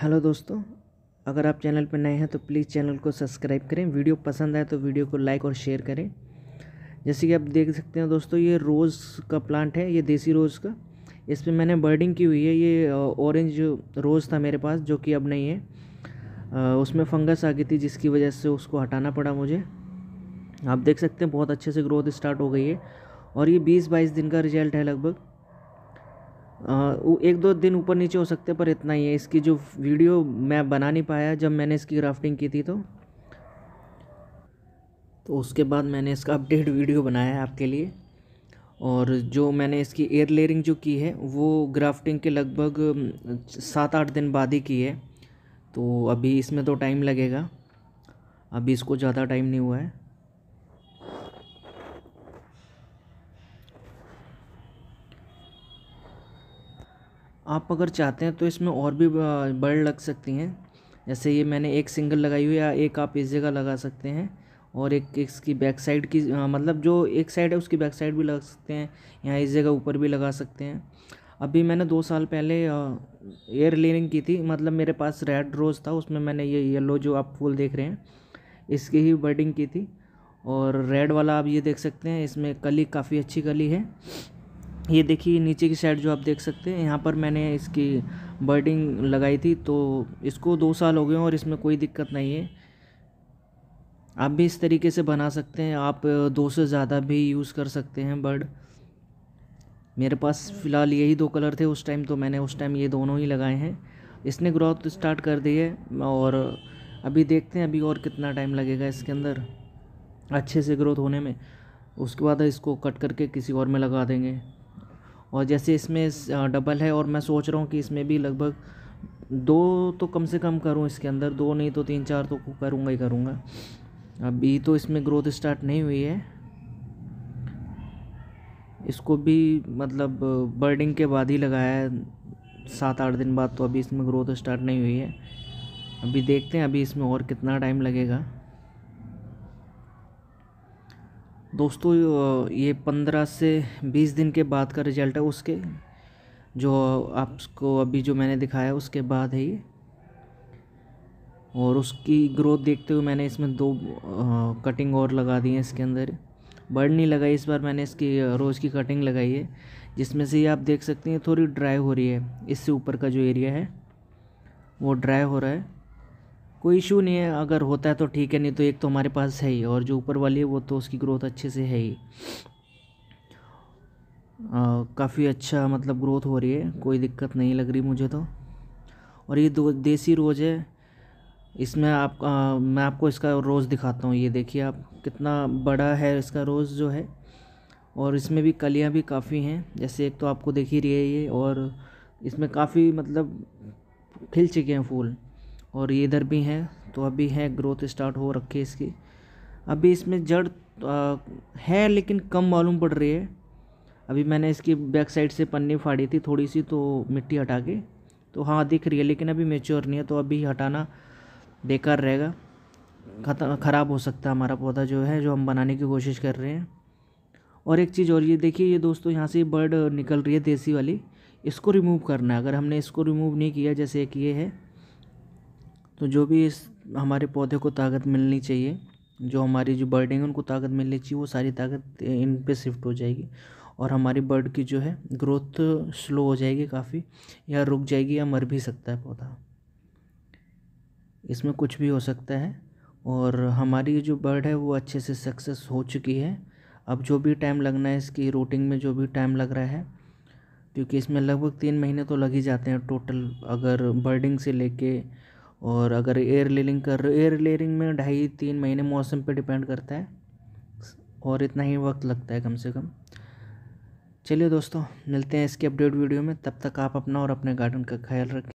hello दोस्तों अगर आप चैनल पर नए हैं तो प्लीज़ चैनल को सब्सक्राइब करें वीडियो पसंद आए तो वीडियो को लाइक और शेयर करें जैसे कि आप देख सकते हैं दोस्तों ये रोज़ का प्लांट है ये देसी रोज़ का इस पर मैंने बर्डिंग की हुई है ये ऑरेंज रोज़ था मेरे पास जो कि अब नहीं है उसमें फंगस आ गई थी जिसकी वजह से उसको हटाना पड़ा मुझे आप देख सकते हैं बहुत अच्छे से ग्रोथ स्टार्ट हो गई है और ये बीस बाईस दिन का रिजल्ट है लगभग एक दो दिन ऊपर नीचे हो सकते पर इतना ही है इसकी जो वीडियो मैं बना नहीं पाया जब मैंने इसकी ग्राफ्टिंग की थी तो तो उसके बाद मैंने इसका अपडेट वीडियो बनाया है आपके लिए और जो मैंने इसकी एयर लेयरिंग जो की है वो ग्राफ्टिंग के लगभग सात आठ दिन बाद ही की है तो अभी इसमें तो टाइम लगेगा अभी इसको ज़्यादा टाइम नहीं हुआ है आप अगर चाहते हैं तो इसमें और भी बर्ड लग सकती हैं जैसे ये मैंने एक सिंगल लगाई हुई है एक आप इस जगह लगा सकते हैं और एक इसकी बैक साइड की आ, मतलब जो एक साइड है उसकी बैक साइड भी लगा सकते हैं या इस जगह ऊपर भी लगा सकते हैं अभी मैंने दो साल पहले एयर लेनिंग की थी मतलब मेरे पास रेड रोज़ था उसमें मैंने ये येलो जो आप फूल देख रहे हैं इसकी ही बर्डिंग की थी और रेड वाला आप ये देख सकते हैं इसमें कली काफ़ी अच्छी कली है ये देखिए नीचे की साइड जो आप देख सकते हैं यहाँ पर मैंने इसकी बर्डिंग लगाई थी तो इसको दो साल हो गए हैं और इसमें कोई दिक्कत नहीं है आप भी इस तरीके से बना सकते हैं आप दो से ज़्यादा भी यूज़ कर सकते हैं बर्ड मेरे पास फ़िलहाल यही दो कलर थे उस टाइम तो मैंने उस टाइम ये दोनों ही लगाए हैं इसने ग्रोथ स्टार्ट कर दी है और अभी देखते हैं अभी और कितना टाइम लगेगा इसके अंदर अच्छे से ग्रोथ होने में उसके बाद इसको कट करके किसी और में लगा देंगे और जैसे इसमें डबल है और मैं सोच रहा हूँ कि इसमें भी लगभग दो तो कम से कम करूँ इसके अंदर दो नहीं तो तीन चार तो करूँगा ही करूँगा अभी तो इसमें ग्रोथ स्टार्ट नहीं हुई है इसको भी मतलब बर्डिंग के बाद ही लगाया है सात आठ दिन बाद तो अभी इसमें ग्रोथ स्टार्ट नहीं हुई है अभी देखते हैं अभी इसमें और कितना टाइम लगेगा दोस्तों ये पंद्रह से बीस दिन के बाद का रिज़ल्ट है उसके जो आपको अभी जो मैंने दिखाया उसके बाद है ये और उसकी ग्रोथ देखते हुए मैंने इसमें दो आ, कटिंग और लगा दी है इसके अंदर बर्ड नहीं लगाई इस बार मैंने इसकी रोज़ की कटिंग लगाई है जिसमें से ये आप देख सकते हैं थोड़ी ड्राई हो रही है इससे ऊपर का जो एरिया है वो ड्राई हो रहा है कोई इशू नहीं है अगर होता है तो ठीक है नहीं तो एक तो हमारे पास है ही और जो ऊपर वाली है वो तो उसकी ग्रोथ अच्छे से है ही काफ़ी अच्छा मतलब ग्रोथ हो रही है कोई दिक्कत नहीं लग रही मुझे तो और ये दो देसी रोज़ है इसमें आप आ, मैं आपको इसका रोज़ दिखाता हूँ ये देखिए आप कितना बड़ा है इसका रोज़ जो है और इसमें भी कलियाँ भी काफ़ी हैं जैसे एक तो आपको देख ही रही है ये और इसमें काफ़ी मतलब खिल चुके हैं फूल और ये इधर भी हैं तो अभी है ग्रोथ स्टार्ट हो रखी है इसकी अभी इसमें जड़ आ, है लेकिन कम मालूम पड़ रही है अभी मैंने इसकी बैक साइड से पन्नी फाड़ी थी थोड़ी सी तो मिट्टी हटा के तो हाँ दिख रही है लेकिन अभी मेच्योर नहीं है तो अभी हटाना बेकार रहेगा ख़राब हो सकता है हमारा पौधा जो है जो हम बनाने की कोशिश कर रहे हैं और एक चीज़ और ये देखिए ये दोस्तों यहाँ से बर्ड निकल रही है देसी वाली इसको रिमूव करना है अगर हमने इसको रिमूव नहीं किया जैसे कि ये है तो जो भी इस हमारे पौधे को ताकत मिलनी चाहिए जो हमारी जो बर्डिंग है उनको ताकत मिलनी चाहिए वो सारी ताकत इन पे शिफ्ट हो जाएगी और हमारी बर्ड की जो है ग्रोथ स्लो हो जाएगी काफ़ी या रुक जाएगी या मर भी सकता है पौधा इसमें कुछ भी हो सकता है और हमारी जो बर्ड है वो अच्छे से सक्सेस हो चुकी है अब जो भी टाइम लगना है इसकी रूटिंग में जो भी टाइम लग रहा है क्योंकि इसमें लगभग तीन महीने तो लग ही जाते हैं टोटल अगर बर्डिंग से लेके और अगर एयर लेलिंग कर रहे हो एयर लेयरिंग में ढाई तीन महीने मौसम पे डिपेंड करता है और इतना ही वक्त लगता है कम से कम चलिए दोस्तों मिलते हैं इसके अपडेट वीडियो में तब तक आप अपना और अपने गार्डन का ख्याल रखें